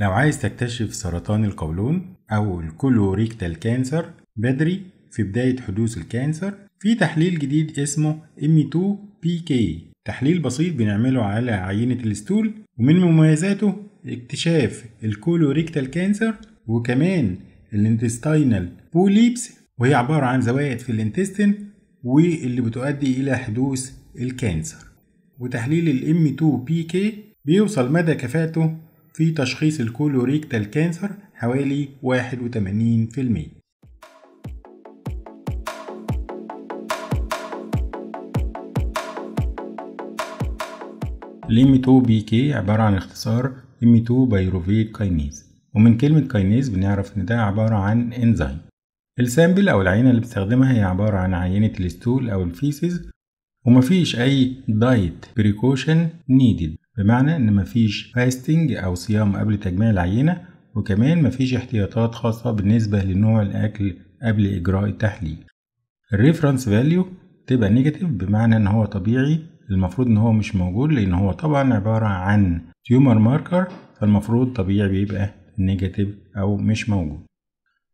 لو عايز تكتشف سرطان القولون أو الكولوريكتال كانسر بدري في بداية حدوث الكانسر في تحليل جديد اسمه M2PK تحليل بسيط بنعمله على عينة الستول ومن مميزاته اكتشاف الكولوريكتال كانسر وكمان الانتستينال بوليبس وهي عبارة عن زوايد في الانتستين واللي بتؤدي إلى حدوث الكانسر وتحليل الـ M2PK بيوصل مدى كفاءته في تشخيص الكولوريكتال كانسر حوالي 81% الام 2 بي كي عبارة عن اختصار ام 2 بايروفيت كاينيز ومن كلمة كاينيز بنعرف إن ده عبارة عن انزيم السامبل أو العينة اللي بستخدمها هي عبارة عن عينة الستول أو الفيسز ومفيش أي دايت بريكوشن نيدد بمعنى إن مفيش فاستنج أو صيام قبل تجميع العينة وكمان مفيش احتياطات خاصة بالنسبة لنوع الأكل قبل إجراء التحليل الريفرنس فاليو تبقى نيجاتيف بمعنى إن هو طبيعي المفروض إن هو مش موجود لأن هو طبعا عبارة عن تيومر ماركر فالمفروض طبيعي بيبقى نيجاتيف أو مش موجود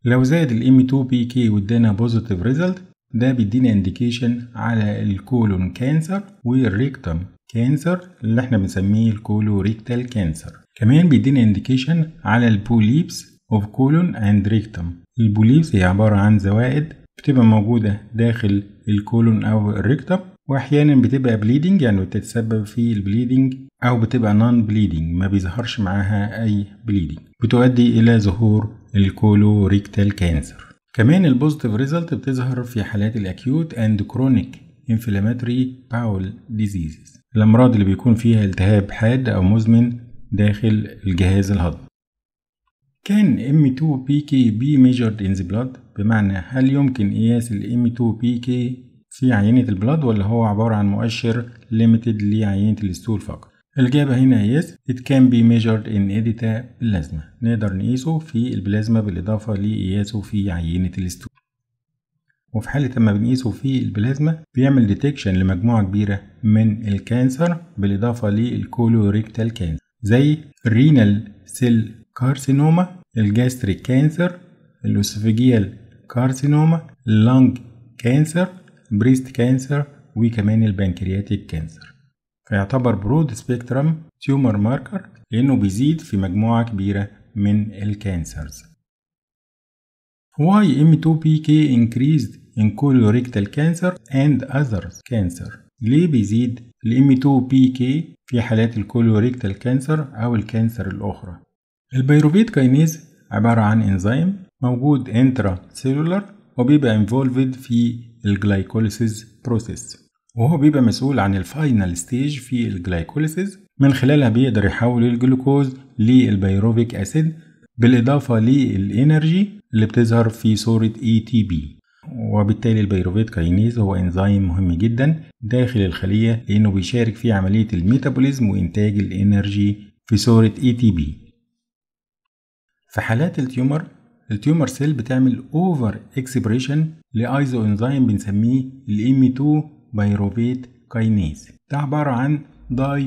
لو زاد الام 2 بي كي وادانا بوزيتيف ريزلت ده بيدينا انديكيشن على الكولون كانسر والريكتم كانسر اللي احنا بنسميه الكولوريكتال كانسر كمان بيدينا انديكيشن على البوليبس اوف كولون اند ريكتم البوليبس هي عبارة عن زوائد بتبقى موجودة داخل الكولون او الريكتم واحيانا بتبقى بليدنج يعني بتتسبب في البليدنج او بتبقى نون بليدنج ما بيظهرش معاها اي بليدنج بتؤدي الى ظهور الكولوريكتال كانسر كمان البوزيتيف ريزلت بتظهر في حالات الاكيوت اند كرونيك inflammatory bowel diseases الأمراض اللي بيكون فيها التهاب حاد أو مزمن داخل الجهاز الهضمي كان M2PKB measured in the blood بمعنى هل يمكن قياس ال M2PK في عينة البلد ولا هو عبارة عن مؤشر limited لعينة الستول فقط الإجابة هنا yes it can be measured in edita plasma نقدر نقيسه في البلازما بالإضافة لقياسه في عينة الستول وفي حالة اما بنقيسه في البلازما بيعمل ديتكشن لمجموعة كبيرة من الكانسر بالإضافة للكولوريكتال كانسر زي الرينال سيل كارسينوما الجاستريك كانسر الأسفجيال كارسينوما اللونج كانسر بريست كانسر وكمان البنكرياتيك كانسر فيعتبر برود سبيكترم تيومر ماركر لأنه بيزيد في مجموعة كبيرة من الكانسرز Why M2PK increased in colorectal cancer and other cancer ليه بيزيد ال M2PK في حالات الكولوريكتال كانسر أو الكانسر الأخرى البيروفيت كاينيز عبارة عن إنزيم موجود انترا سيلولر وبيبقى انفولفد في الجلايكوليسيز بروسيس وهو بيبقى مسؤول عن الفاينل ستيج في الجلايكوليسيز من خلالها بيقدر يحول الجلوكوز للبيروفيك اسيد بالاضافه للانرجي اللي بتظهر في صوره اي تي بي وبالتالي البيروفيت كاينيز هو انزيم مهم جدا داخل الخلية لأنه بيشارك في عملية الميتابوليزم وإنتاج الإنرجي في صورة اي تي بي في حالات التيومر التيومر سيل بتعمل اوفر اكسبريشن لايزو انزيم بنسميه الام 2 بايروفيت كاينيز ده عبارة عن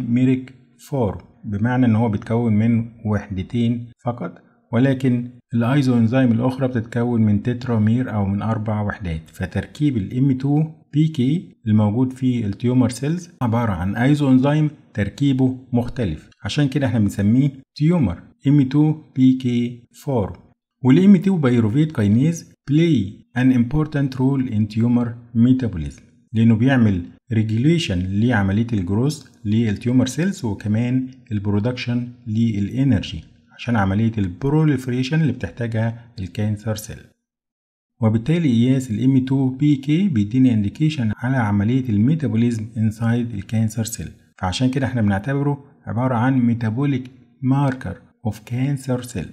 ميريك فورم بمعنى ان هو بيتكون من وحدتين فقط ولكن الايزو انزيم الاخرى بتتكون من تترامير او من اربع وحدات فتركيب الام 2 بي كي الموجود في التيومر سيلز عباره عن ايزو انزيم تركيبه مختلف عشان كده احنا بنسميه تيومر ام 2 بي كي 4 والام 2 بايروفيت كاينيز بلاي ان امبورتنت رول ان تيومر ميتابوليزم لانه بيعمل ريجوليشن لعمليه الجروث للتيومر سيلز وكمان البرودكشن للانرجي عشان عملية البروليفريشن اللي بتحتاجها الكانسر سيل وبالتالي قياس الـ M2PK e بيديني انديكيشن على عملية الميتابوليزم انسايد الكانسر سيل فعشان كده احنا بنعتبره عبارة عن ميتابوليك ماركر اوف كانسر سيل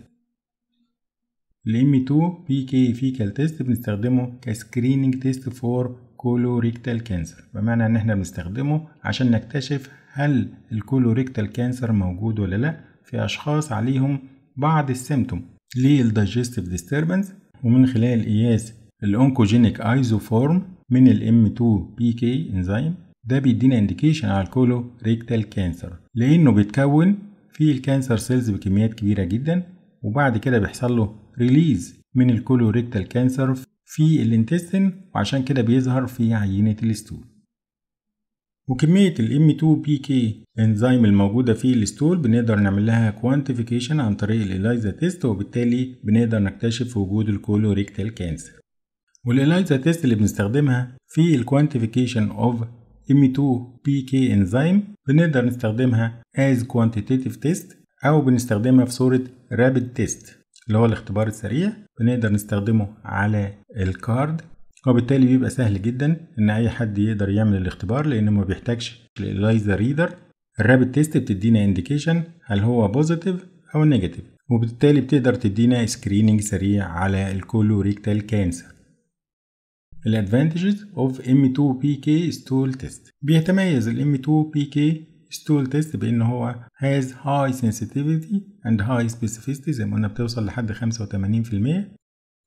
الـ M2PK فيكال تيست بنستخدمه كسكريننج تيست فور كولوريكتال كانسر بمعنى ان احنا بنستخدمه عشان نكتشف هل الكولوريكتال كانسر موجود ولا لا في أشخاص عليهم بعض السيمتوم للدايجستيف ديستربنس ومن خلال قياس الأونكوجينيك ايزوفورم من m 2 pk انزيم ده بيدينا انديكيشن على الكولو ريكتال كانسر لأنه بيتكون في الكانسر سيلز بكميات كبيرة جدا وبعد كده بيحصل له ريليز من الكولوريكتال كانسر في الانتستين وعشان كده بيظهر في عينة الستول وكمية ال M2PK انزيم الموجودة في الستول بنقدر نعمل لها كوانتيفيكيشن عن طريق الإلايزا تيست وبالتالي بنقدر نكتشف وجود الكولوريكتال كانسر والإلايزا تيست اللي بنستخدمها في الكوانتيفيكيشن اوف M2PK انزيم بنقدر نستخدمها as quantitative test أو بنستخدمها في صورة rapid test اللي هو الاختبار السريع بنقدر نستخدمه على الكارد وبالتالي بيبقى سهل جدا ان اي حد يقدر يعمل الاختبار لانه ما بيحتاجش الاليزا ريدر الرابد تيست بتدينا انديكيشن هل هو بوزيتيف او نيجاتيف وبالتالي بتقدر تدينا سكريننج سريع على الكولوريكتال كانسر الادفانتجز اوف ام 2 بي كي ستول تيست بيتميز الام 2 بي كي ستول تيست بان هو هاز هاي سنسيتيفيتي اند هاي سبيسيفيتي زي ما قلنا بتوصل لحد 85%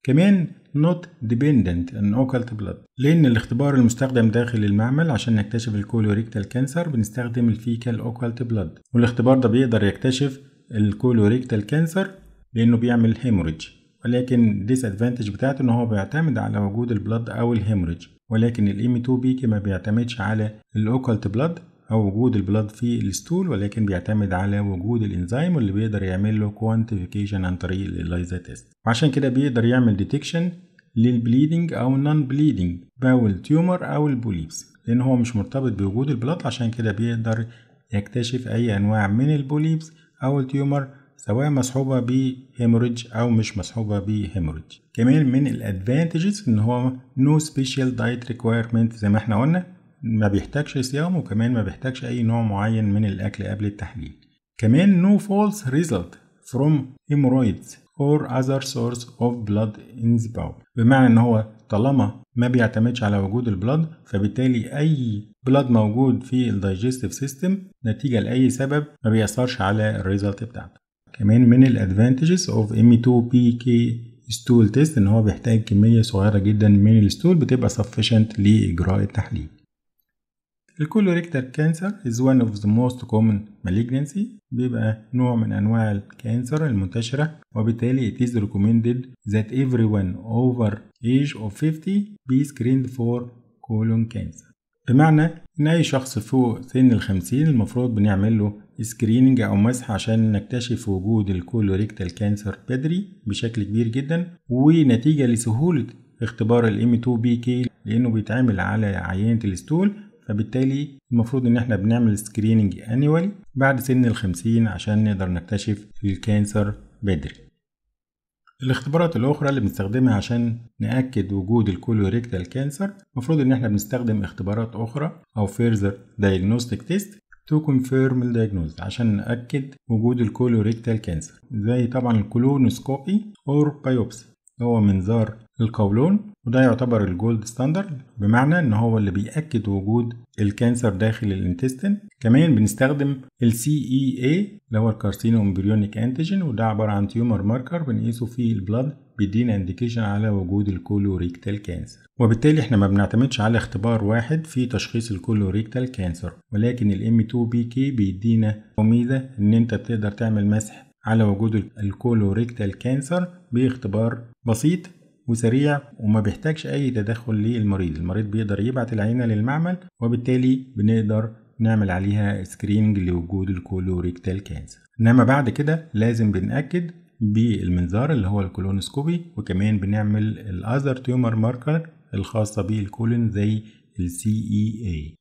كمان not dependent on occult blood لأن الاختبار المستخدم داخل المعمل عشان نكتشف الكولوريكتال كانسر بنستخدم الفيكال اوكالت بلاد والاختبار ده بيقدر يكتشف الكولوريكتال كانسر لأنه بيعمل هيموريج ولكن ادفانتج بتاعته إن هو بيعتمد على وجود البلد أو الهيموريج ولكن الام 2 e بيكي ما بيعتمدش على الاوكالت بلاد أو وجود البلاد في الستول ولكن بيعتمد على وجود الإنزيم واللي بيقدر يعمل له كوانتيفيكيشن عن طريق الإليزا تيست عشان كده بيقدر يعمل ديتكشن للبليدنج أو نون بليدنج باول تيومر أو البوليبس لأن هو مش مرتبط بوجود البلاد عشان كده بيقدر يكتشف أي أنواع من البوليبس أو التيومر سواء مصحوبة بهيموريدج أو مش مصحوبة بهيموريدج كمان من الأدفانتجز إن هو نو سبيشال دايت ريكويرمنت زي ما احنا قلنا ما بيحتاجش صيام وكمان ما بيحتاجش أي نوع معين من الأكل قبل التحليل كمان no false result from hemorrhoids or other source of blood in the bowel بمعنى ان هو طالما ما بيعتمدش على وجود البلد فبالتالي اي بلد موجود في الدايجستيف سيستم نتيجه لاي سبب ما بيأثرش على الريزلت بتاعته كمان من الادفانتجز اوف ام 2 بي كي ستول تيست ان هو بيحتاج كميه صغيره جدا من الستول بتبقى sufficient لاجراء التحليل الكولوريكتال كانسر is one of the most common malignancy بيبقى نوع من أنواع الكانسر المنتشرة وبالتالي it is recommended that everyone over age of 50 be screened for colon cancer بمعنى إن أي شخص فوق سن الخمسين المفروض بنعمل له سكريننج أو مسح عشان نكتشف وجود الكولوريكتال كانسر بدري بشكل كبير جدا ونتيجة لسهولة اختبار الـ M2BK لأنه بيتعمل على عينة الستول فبالتالي المفروض ان احنا بنعمل سكريننج انيوال بعد سن الخمسين عشان نقدر نكتشف الكانسر بدري الاختبارات الاخرى اللي بنستخدمها عشان ناكد وجود الكولوريكتال كانسر المفروض ان احنا بنستخدم اختبارات اخرى او فيرزر دايجنوستيك تيست تو كونفيرم الدايجنوز عشان ناكد وجود الكولوريكتال كانسر زي طبعا الكولونوسكوبي اور بايوبسي هو منظار القولون وده يعتبر الجولد ستاندرد بمعنى ان هو اللي بيأكد وجود الكانسر داخل الانتستين كمان بنستخدم ال CEA اللي هو الكارسينو امبريونيك انتيجين وده عبارة عن تيومر ماركر بنقيسه في البلد بيدينا انديكيشن على وجود الكولوريكتال كانسر وبالتالي احنا ما بنعتمدش على اختبار واحد في تشخيص الكولوريكتال كانسر ولكن الام 2 بي كي بيدينا ميزه ان انت بتقدر تعمل مسح على وجود الكولوريكتال كانسر باختبار بسيط وسريع وما بيحتاجش أي تدخل للمريض المريض بيقدر يبعت العينة للمعمل وبالتالي بنقدر نعمل عليها سكريننج لوجود الكولوريكتال كانسر انما بعد كده لازم بنأكد بالمنظار اللي هو الكولونسكوبي وكمان بنعمل الاذر تيومر ماركر الخاصة بالكولون زي ال CEA